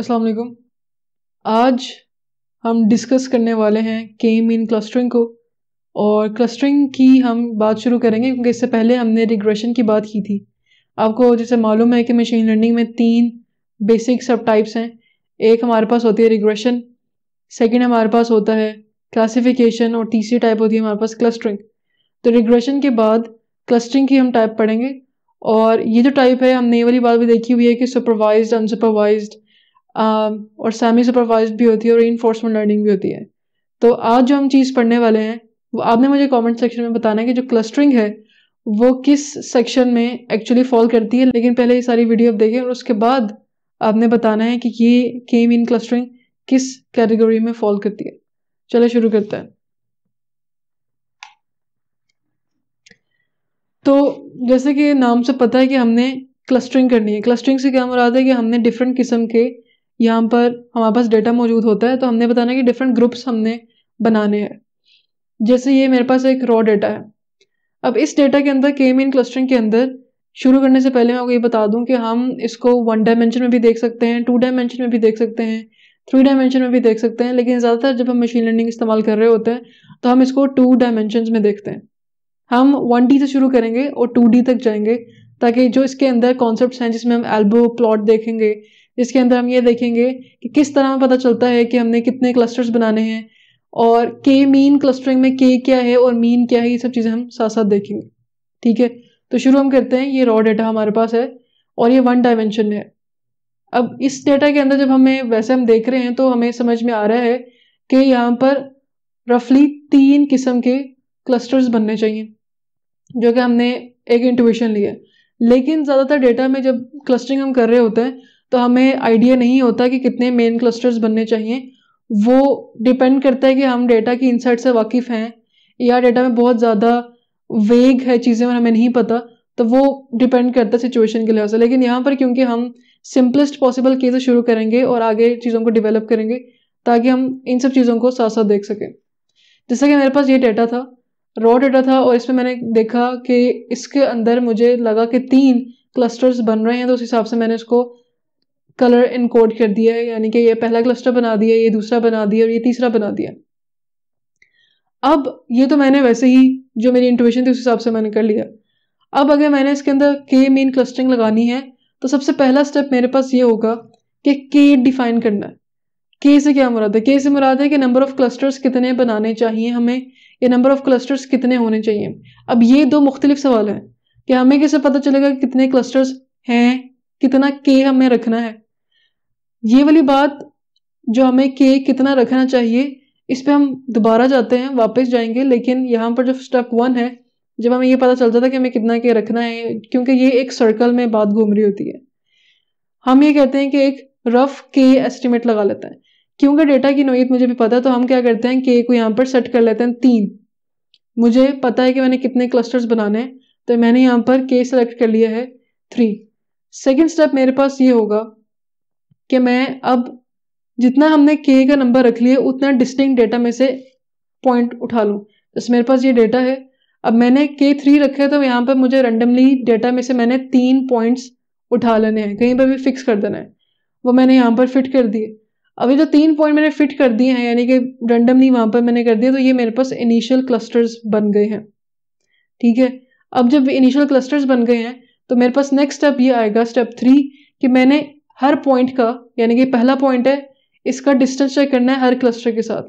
अस्सलाम वालेकुम आज हम डिस्कस करने वाले हैं के मीन क्लस्टरिंग को और क्लस्टरिंग की हम बात शुरू करेंगे क्योंकि इससे पहले हमने रिग्रेशन की बात की थी आपको जैसे मालूम है कि मशीन लर्निंग में तीन बेसिक सब टाइप्स हैं एक हमारे पास होती है रिग्रेशन सेकेंड हमारे पास होता है क्लासिफिकेशन और तीसरी टाइप होती है हमारे पास क्लस्टरिंग तो रिग्रेशन के बाद क्लस्टरिंग की हम टाइप पढ़ेंगे और ये जो टाइप है हमने ये वाली बात भी देखी हुई है कि सुपरवाइज अनसुपरवाइज्ड Um, और सेमी सुपरवाइज भी होती है और इन्फोर्समेंट लर्निंग भी होती है तो आज जो हम चीज़ पढ़ने वाले हैं वो आपने मुझे कमेंट सेक्शन में बताना है कि जो क्लस्टरिंग है वो किस सेक्शन में एक्चुअली फॉल करती है लेकिन पहले ये सारी वीडियो आप देखें और उसके बाद आपने बताना है कि ये के मीन क्लस्टरिंग किस कैटेगरी में फॉल करती है चलो शुरू करते हैं तो जैसे कि नाम से पता है कि हमने क्लस्टरिंग करनी है क्लस्टरिंग से क्या मुराद है कि हमने डिफरेंट किस्म के यहाँ पर हमारे पास डेटा मौजूद होता है तो हमने बताना कि डिफरेंट ग्रुप्स हमने बनाने हैं जैसे ये मेरे पास एक रॉ डेटा है अब इस डेटा के अंदर के मीन क्लस्टरिंग के अंदर शुरू करने से पहले मैं आपको ये बता दूं कि हम इसको वन डायमेंशन में भी देख सकते हैं टू डायमेंशन में भी देख सकते हैं थ्री डायमेंशन में भी देख सकते हैं लेकिन ज़्यादातर जब हम मशीन लर्निंग इस्तेमाल कर रहे होते हैं तो हम इसको टू डायमेंशन में देखते हैं हम वन डी से शुरू करेंगे और टू डी तक जाएंगे ताकि जो इसके अंदर कॉन्सेप्ट हैं जिसमें हम एल्बो प्लॉट देखेंगे जिसके अंदर हम ये देखेंगे कि किस तरह पता चलता है कि हमने कितने क्लस्टर्स बनाने हैं और के मीन क्लस्टरिंग में के क्या है और मीन क्या है ये सब चीज़ें हम साथ साथ देखेंगे ठीक है तो शुरू हम करते हैं ये रॉ डेटा हमारे पास है और ये वन डायमेंशन में है अब इस डेटा के अंदर जब हमें वैसे हम देख रहे हैं तो हमें समझ में आ रहा है कि यहाँ पर रफली तीन किस्म के क्लस्टर्स बनने चाहिए जो कि हमने एक इंटूशन लिया लेकिन ज़्यादातर डेटा में जब क्लस्टरिंग हम कर रहे होते हैं तो हमें आइडिया नहीं होता कि कितने मेन क्लस्टर्स बनने चाहिए वो डिपेंड करता है कि हम डेटा की इनसाइट से वाकिफ़ हैं या डेटा में बहुत ज़्यादा वेग है चीज़ें और हमें नहीं पता तो वो डिपेंड करता है सिचुएशन के लिहाज से लेकिन यहाँ पर क्योंकि हम सिंपलेस्ट पॉसिबल केस शुरू करेंगे और आगे चीज़ों को डिवेलप करेंगे ताकि हम इन सब चीज़ों को साथ साथ देख सकें जैसे कि मेरे पास ये डेटा था रॉ डेटा था और इसमें मैंने देखा कि इसके अंदर मुझे लगा कि तीन क्लस्टर्स बन रहे हैं तो उस हिसाब से मैंने इसको कलर इनकोड कर दिया है यानी कि ये पहला क्लस्टर बना दिया ये दूसरा बना दिया और ये तीसरा बना दिया अब ये तो मैंने वैसे ही जो मेरी इंटोवेशन थी उस हिसाब से मैंने कर लिया अब अगर मैंने इसके अंदर के मेन क्लस्टरिंग लगानी है तो सबसे पहला स्टेप मेरे पास ये होगा कि के डिफाइन करना है के से क्या मुराद है के से मुराद है कि नंबर ऑफ़ क्लस्टर्स कितने बनाने चाहिए हमें ये नंबर ऑफ़ क्लस्टर्स कितने होने चाहिए अब ये दो मुख्तलिफ सवाल हैं कि हमें कैसे पता चलेगा कि कितने क्लस्टर्स हैं कितना के हमें रखना है ये वाली बात जो हमें के कितना रखना चाहिए इस पर हम दोबारा जाते हैं वापस जाएंगे लेकिन यहाँ पर जो स्टेप वन है जब हमें ये पता चलता था कि हमें कितना के रखना है क्योंकि ये एक सर्कल में बात घूम रही होती है हम ये कहते हैं कि एक रफ के एस्टिमेट लगा लेते हैं क्योंकि डेटा की नोयत मुझे भी पता है तो हम क्या करते हैं के को यहाँ पर सेट कर लेते हैं तीन मुझे पता है कि मैंने कितने क्लस्टर्स बनाने हैं तो मैंने यहाँ पर के सेलेक्ट कर लिया है थ्री सेकेंड स्टेप मेरे पास ये होगा कि मैं अब जितना हमने के का नंबर रख लिया उतना डिस्टिंक्ट डेटा में से पॉइंट उठा लूँ जैसे मेरे पास ये डेटा है अब मैंने के थ्री रखे तो यहाँ पर मुझे रेंडमली डेटा में से मैंने तीन पॉइंट्स उठा लेने हैं कहीं पर भी फिक्स कर देना है वो मैंने यहाँ पर फिट कर दिए अभी जो तीन पॉइंट मैंने फिट कर दिए हैं यानी कि रेंडमली वहाँ पर मैंने कर दिया तो ये मेरे पास इनिशियल क्लस्टर्स बन गए हैं ठीक है अब जब इनिशियल क्लस्टर्स बन गए हैं तो मेरे पास नेक्स्ट स्टेप ये आएगा स्टेप थ्री कि मैंने हर पॉइंट का यानी कि पहला पॉइंट है इसका डिस्टेंस चेक करना है हर क्लस्टर के साथ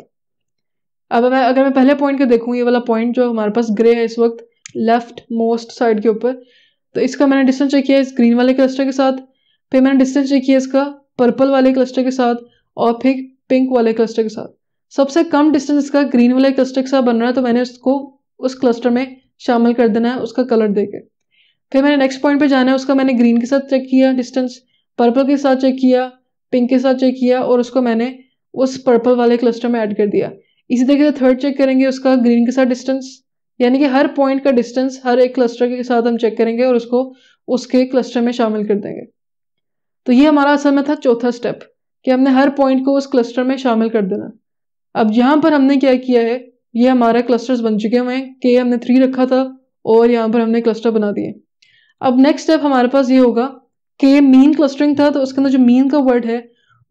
अब मैं अगर मैं पहले पॉइंट का देखूँ ये वाला पॉइंट जो हमारे पास ग्रे है इस वक्त लेफ्ट मोस्ट साइड के ऊपर तो इसका मैंने डिस्टेंस चेक किया इस ग्रीन वाले क्लस्टर के साथ फिर मैंने डिस्टेंस चेक किया इसका पर्पल वाले क्लस्टर के साथ और फिर पिंक वाले क्लस्टर के साथ सबसे कम डिस्टेंस इसका ग्रीन वाले क्लस्टर के साथ बन रहा है तो मैंने उसको उस क्लस्टर में शामिल कर देना है उसका कलर दे फिर मैंने नेक्स्ट पॉइंट पे जाना है उसका मैंने ग्रीन के साथ चेक किया डिस्टेंस पर्पल के साथ चेक किया पिंक के साथ चेक किया और उसको मैंने उस पर्पल वाले क्लस्टर में ऐड कर दिया इसी तरीके से थर्ड चेक करेंगे उसका ग्रीन के साथ डिस्टेंस यानी कि हर पॉइंट का डिस्टेंस हर एक क्लस्टर के साथ हम चेक करेंगे और उसको उसके क्लस्टर में शामिल कर देंगे तो ये हमारा असल में था चौथा स्टेप कि हमने हर पॉइंट को उस क्लस्टर में शामिल कर देना अब यहाँ पर हमने क्या किया है ये हमारे क्लस्टर्स बन चुके हुए हैं के हमने थ्री रखा था और यहाँ पर हमने क्लस्टर बना दिए अब नेक्स्ट स्टेप हमारे पास ये होगा के मीन क्लस्टरिंग था तो उसके अंदर जो मीन का वर्ड है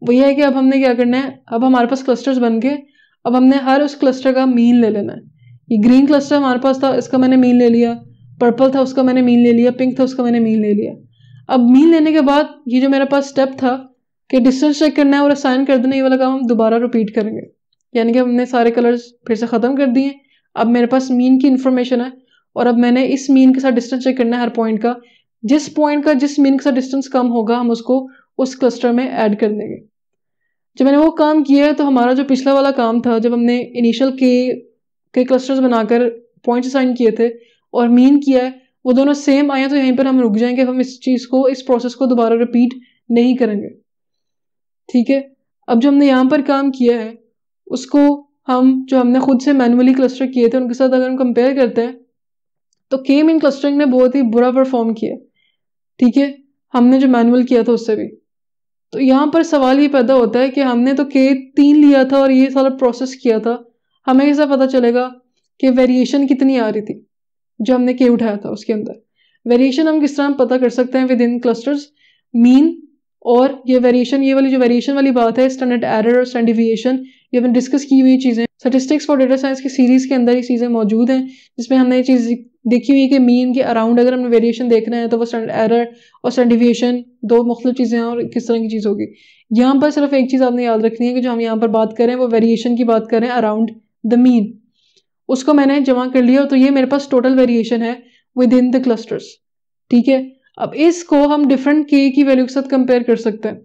वो ये है कि अब हमने क्या करना है अब हमारे पास क्लस्टर्स बन गए अब हमने हर उस क्लस्टर का मीन ले लेना है ये ग्रीन क्लस्टर हमारे पास था इसका मैंने मीन ले लिया पर्पल था उसका मैंने मीन ले लिया पिंक था उसका मैंने मीन ले लिया अब मीन लेने के बाद ये जो मेरे पास स्टेप था कि डिस्टेंस चेक करना है और असाइन कर देना ये वाला काम हम दोबारा रिपीट करेंगे यानी कि हमने सारे कलर्स फिर से ख़त्म कर दिए अब मेरे पास मीन की इन्फॉर्मेशन है और अब मैंने इस मीन के साथ डिस्टेंस चेक करना है हर पॉइंट का जिस पॉइंट का जिस मीनिंग का डिस्टेंस कम होगा हम उसको उस क्लस्टर में ऐड कर देंगे जब मैंने वो काम किया है तो हमारा जो पिछला वाला काम था जब हमने इनिशियल के के क्लस्टर्स बनाकर पॉइंट्स असाइन किए थे और मीन किया है वो दोनों सेम आए हैं तो यहीं पर हम रुक जाएंगे हम इस चीज़ को इस प्रोसेस को दोबारा रिपीट नहीं करेंगे ठीक है अब जो हमने यहाँ पर काम किया है उसको हम जो हमने खुद से मैनुअली क्लस्टर किए थे उनके साथ अगर हम कंपेयर करते हैं तो के मीन क्लस्टरिंग ने बहुत ही बुरा परफॉर्म किया है ठीक है हमने जो मैनुअल किया था उससे भी तो यहाँ पर सवाल ये पैदा होता है कि हमने तो के तीन लिया था और ये सारा प्रोसेस किया था हमें कैसा पता चलेगा कि वेरिएशन कितनी आ रही थी जो हमने के उठाया था उसके अंदर वेरिएशन हम किस तरह पता कर सकते हैं विद इन क्लस्टर्स मीन और ये वेरिएशन ये वाली जो वेरिएशन वाली बात है स्टैंडर्ड एरर और स्टैंड डिविएशन ये हमने डिस्कस की हुई चीज़ें स्टैटिस्टिक्स फॉर डेटा साइंस की सीरीज़ के अंदर ये चीज़ें मौजूद हैं जिसमें हमने ये चीज़ देखी हुई है कि मीन के अराउंड अगर हमने वेरिएशन देखना है तो वो एरर और स्टैंडिविएशन दो मुख्तु चीज़ें हैं और किस तरह की चीज़ होगी यहाँ पर सिर्फ एक चीज़ आपने याद रखनी है कि जो हम यहाँ पर बात करें वो वेरिएशन की बात करें अराउंड द मीन उसको मैंने जमा कर लिया तो ये मेरे पास टोटल वेरिएशन है विद इन द क्लस्टर्स ठीक है अब इसको हम डिफरेंट के की वैल्यू के साथ कंपेयर कर सकते हैं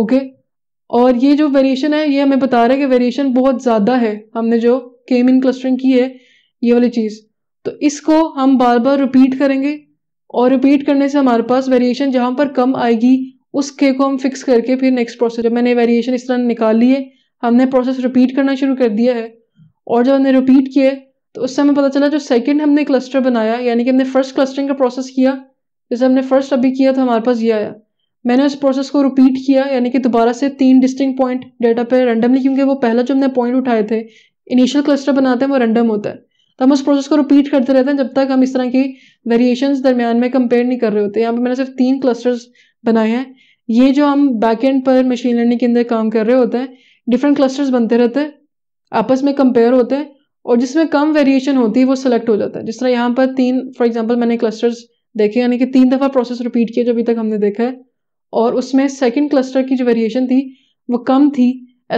ओके okay? और ये जो वेरिएशन है ये हमें बता रहा है कि वेरिएशन बहुत ज़्यादा है हमने जो केम इन क्लस्टरिंग की है ये वाली चीज़ तो इसको हम बार बार रिपीट करेंगे और रिपीट करने से हमारे पास वेरिएशन जहाँ पर कम आएगी उस के को हम फिक्स करके फिर नेक्स्ट प्रोसेस जब मैंने वेरिएशन इस तरह निकाल लिए हमने प्रोसेस रिपीट करना शुरू कर दिया है और जब हमने रिपीट किए तो उससे हमें पता चला जो सेकंड हमने क्लस्टर बनाया यानी कि हमने फर्स्ट क्लस्टरिंग का प्रोसेस किया जैसे हमने फर्स्ट अभी किया तो हमारे पास ये आया मैंने उस प्रोसेस को रिपीट किया यानी कि दोबारा से तीन डिस्टिंग पॉइंट डेटा पे रैंडमली क्योंकि वो पहला जो हमने पॉइंट उठाए थे इनिशियल क्लस्टर बनाते हैं वो रैंडम होता है तो हम उस प्रोसेस को रिपीट करते रहते हैं जब तक हम इस तरह की वेरिएशन दरमियान में कंपेयर नहीं कर रहे होते यहाँ पर मैंने सिर्फ तीन क्लस्टर्स बनाए हैं ये जो हम बैक एंड पर मशीन लर्निंग के अंदर काम कर रहे होते हैं डिफरेंट क्लस्टर्स बनते रहते हैं आपस में कंपेयर होते हैं और जिसमें कम वेरिएशन होती है वो सेलेक्ट हो जाता है जिस तरह यहाँ पर तीन फॉर एग्जाम्पल मैंने क्लस्टर्स देखे यानी कि तीन दफ़ा प्रोसेस रिपीट किया जो अभी तक हमने देखा है और उसमें सेकेंड क्लस्टर की जो वेरिएशन थी वो कम थी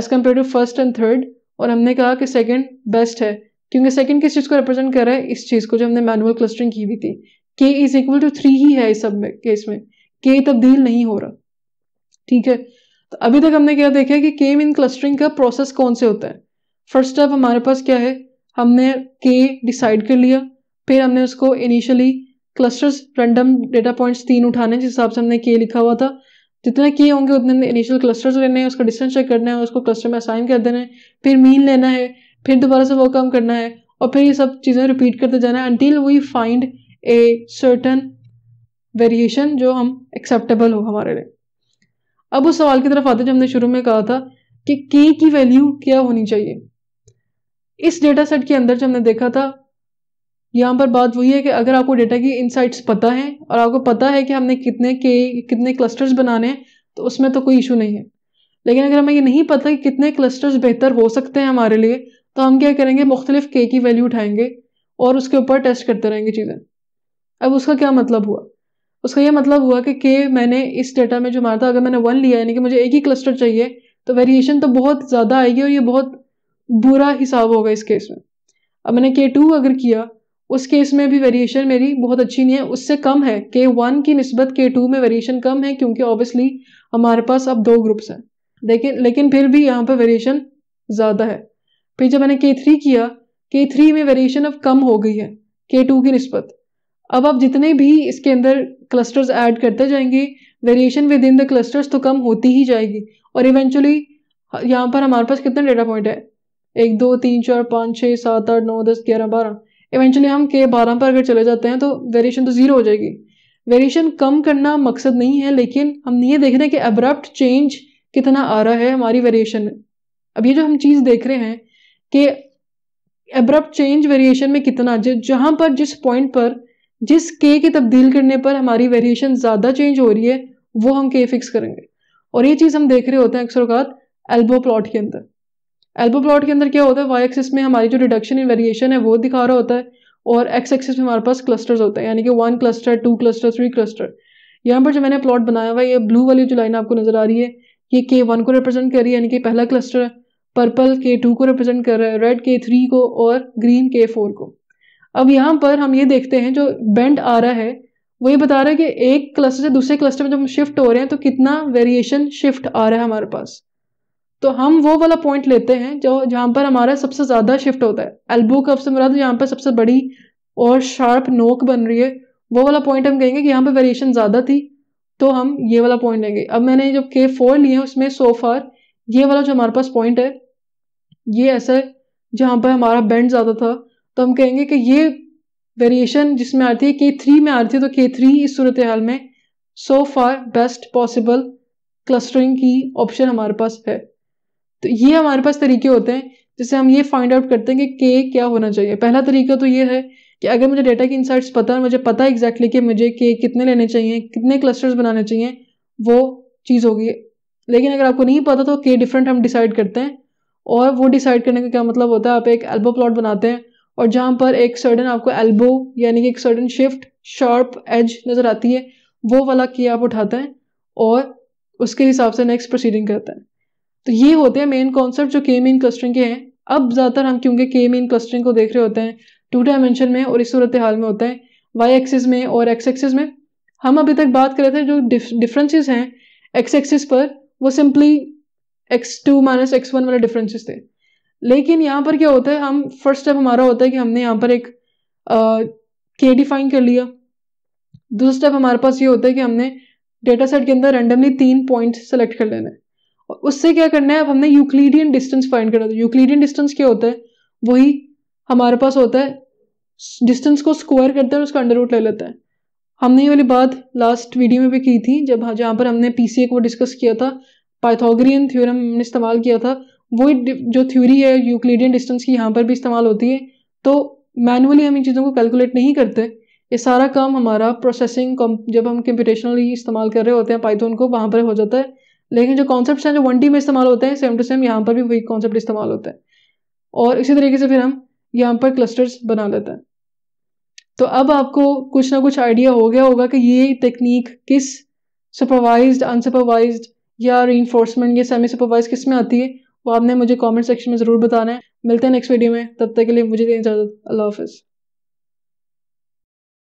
as compare to first and third और हमने कहा कि सेकेंड बेस्ट है क्योंकि सेकंड किस चीज़ को रिप्रेजेंट कर रहा है इस चीज़ को जो हमने मैनुअल क्लस्टरिंग की हुई थी K is equal to three ही है इस सब में केस में के तब्दील नहीं हो रहा ठीक है तो अभी तक हमने क्या देखा है कि के मीन क्लस्टरिंग का प्रोसेस कौन से होता है फर्स्ट स्टेप हमारे पास क्या है हमने के डिसाइड कर लिया फिर हमने उसको initially clusters random data points तीन उठाने जिस हिसाब से हमने के लिखा हुआ था जितने के होंगे उतने इनिशियल क्लस्टर्स लेने हैं उसका डिस्टेंस चेक करना है उसको क्लस्टर में असाइन कर देना है फिर मीन लेना है फिर दोबारा से वो काम करना है और फिर ये सब चीज़ें रिपीट करते जाना है until we find a certain variation जो हम एक्सेप्टेबल हो हमारे लिए अब उस सवाल की तरफ आते जो हमने शुरू में कहा था कि के की वैल्यू क्या होनी चाहिए इस डेटा सेट के अंदर जो हमने देखा था यहाँ पर बात वही है कि अगर आपको डेटा की इनसाइट्स पता है और आपको पता है कि हमने कितने के कितने क्लस्टर्स बनाने हैं तो उसमें तो कोई इशू नहीं है लेकिन अगर हमें ये नहीं पता कि कितने क्लस्टर्स बेहतर हो सकते हैं हमारे लिए तो हम क्या करेंगे मुख्तलिफ के की वैल्यू उठाएंगे और उसके ऊपर टेस्ट करते रहेंगे चीज़ें अब उसका क्या मतलब हुआ उसका यह मतलब हुआ कि के मैंने इस डेटा में जो मारा था अगर मैंने वन लिया यानी कि मुझे एक ही क्लस्टर चाहिए तो वेरिएशन तो बहुत ज़्यादा आएगी और ये बहुत बुरा हिसाब होगा इस केस में अब मैंने के टू अगर किया उस केस में भी वेरिएशन मेरी बहुत अच्छी नहीं है उससे कम है के वन की नस्बत के टू में वेरिएशन कम है क्योंकि ऑब्वियसली हमारे पास अब दो ग्रुप्स हैं लेकिन लेकिन फिर भी यहाँ पर वेरिएशन ज़्यादा है फिर जब मैंने के थ्री किया के थ्री में वेरिएशन अब कम हो गई है के टू की नस्बत अब आप जितने भी इसके अंदर क्लस्टर्स ऐड करते जाएंगे variation within the clusters तो कम होती ही जाएगी और इवेंचुअली यहाँ पर हमारे पास कितने डेटा पॉइंट है एक दो तीन चार पाँच छः सात आठ नौ दस ग्यारह बारह इवेंचुअली हम के बारह पर अगर चले जाते हैं तो वेरिएशन तो ज़ीरो हो जाएगी वेरिएशन कम करना मकसद नहीं है लेकिन हम ये देख रहे हैं कि अब्रप्ट चेंज कितना आ रहा है हमारी वेरिएशन में अब ये जो हम चीज़ देख रहे हैं कि एब्रप्ट चेंज वेरिएशन में कितना जहाँ पर जिस पॉइंट पर जिस के की तब्दील करने पर हमारी वेरिएशन ज़्यादा चेंज हो रही है वो हम के फिक्स करेंगे और ये चीज़ हम देख रहे होते हैं अक्सर अवकात एल्बो प्लॉट के अंदर एल्बो प्लॉट के अंदर क्या होता है वाई एक्सिस में हमारी जो रिडक्शन इन वेरिएशन है वो दिखा रहा होता है और एक्स एक्सिस में हमारे पास क्लस्टर्स होते हैं यानी कि one cluster two cluster three cluster यहाँ पर जो मैंने प्लॉट बनाया हुआ है ये ब्लू वाली जो लाइन आपको नज़र आ रही है ये के वन को रिप्रेजेंट कर रही है यानी कि पहला क्लस्टर है पर्पल के टू को रिप्रेजेंट कर रहा है रेड के थ्री को और ग्रीन के फोर को अब यहाँ पर हम ये देखते हैं जो बेंड आ रहा है वो ये बता रहा है कि एक क्लस्टर से दूसरे क्लस्टर में जब हम शिफ्ट हो रहे हैं तो कितना वेरिएशन शिफ्ट आ रहा है हमारे पास तो हम वो वाला पॉइंट लेते हैं जो जहाँ पर हमारा सबसे ज़्यादा शिफ्ट होता है एल्बो कर्व से मुराद यहाँ पर सबसे बड़ी और शार्प नोक बन रही है वो वाला पॉइंट हम कहेंगे कि यहाँ पर वेरिएशन ज़्यादा थी तो हम ये वाला पॉइंट लेंगे अब मैंने जो के फोर लिए उसमें सो फार ये वाला जो हमारे पास पॉइंट है ये ऐसा है जहाँ पर हमारा बैंड ज़्यादा था तो हम कहेंगे कि ये वेरिएशन जिसमें आ रही है के थ्री में आ रही थी तो के थ्री इस सूरत हाल में so far best possible clustering की ऑप्शन हमारे पास है तो ये हमारे पास तरीके होते हैं जिससे हम ये फाइंड आउट करते हैं कि के क्या होना चाहिए पहला तरीका तो ये है कि अगर मुझे डेटा की इंसाइट्स पता है मुझे पता है एग्जैक्टली कि मुझे के कितने लेने चाहिए कितने क्लस्टर्स बनाने चाहिए वो चीज़ होगी लेकिन अगर आपको नहीं पता तो के डिफरेंट हम डिसाइड करते हैं और वो डिसाइड करने का क्या मतलब होता है आप एक एल्बो प्लॉट बनाते हैं और जहाँ पर एक सर्टन आपको एल्बो यानी कि एक सर्टन शिफ्ट शार्प एज नज़र आती है वो वाला की आप उठाते हैं और उसके हिसाब से नेक्स्ट प्रोसीडिंग करते हैं तो ये होते हैं मेन कॉन्सेप्ट जो के मीन क्लस्टरिंग के हैं अब ज़्यादातर हम क्योंकि के मीन क्लस्टरिंग को देख रहे होते हैं टू डायमेंशन में और इस सूरत हाल में होते हैं वाई एक्सिस में और एक्स एक्सिस में हम अभी तक बात कर रहे थे जो डिफरेंसेस हैं एक्स एक्सिस पर वो simply x two minus x one वाले डिफरेंसेस थे लेकिन यहाँ पर क्या होता है हम फर्स्ट स्टेप हमारा होता है कि हमने यहाँ पर एक के डिफाइन कर लिया दूसरा स्टेप हमारे पास ये होता है कि हमने डेटा सेट के अंदर रैंडमली तीन पॉइंट सेलेक्ट कर लेना है और उससे क्या करना है अब हमने यूक्लिडियन डिस्टेंस फाइंड करना था यूक्लिडियन डिस्टेंस क्या होता है वही हमारे पास होता है डिस्टेंस को स्क्वायर करते हैं और उसका अंडर रूट ले लेता है हमने ये वाली बात लास्ट वीडियो में भी की थी जब हाँ, जहाँ पर हमने पी को डिस्कस किया था पाइथागोरियन थ्योरम हमने इस्तेमाल किया था वही जो थ्योरी है यूक्लिडियन डिस्टेंस की यहाँ पर भी इस्तेमाल होती है तो मैनुअली हम इन चीज़ों को कैलकुलेट नहीं करते ये सारा काम हमारा प्रोसेसिंग जब हम कंप्यूटेशनली इस्तेमाल कर रहे होते हैं पाइथन को वहाँ पर हो जाता है लेकिन जो कॉन्सेप्ट हैं जो वन में इस्तेमाल होते हैं सेम टू सेम यहाँ पर भी वही कॉन्सेप्ट इस्तेमाल होता है और इसी तरीके से फिर हम यहाँ पर क्लस्टर्स बना लेते हैं तो अब आपको कुछ ना कुछ आइडिया हो गया होगा कि ये टेक्निक किस सुपरवाइज्ड अनसुपरवाइज्ड या रीइन्फोर्समेंट ये सेमी सुपरवाइज किस में आती है वो आपने मुझे कमेंट सेक्शन में ज़रूर बताना है मिलते हैं नेक्स्ट वीडियो में तब तक के लिए मुझे दें इजाज़त अल्लाह हाफिज़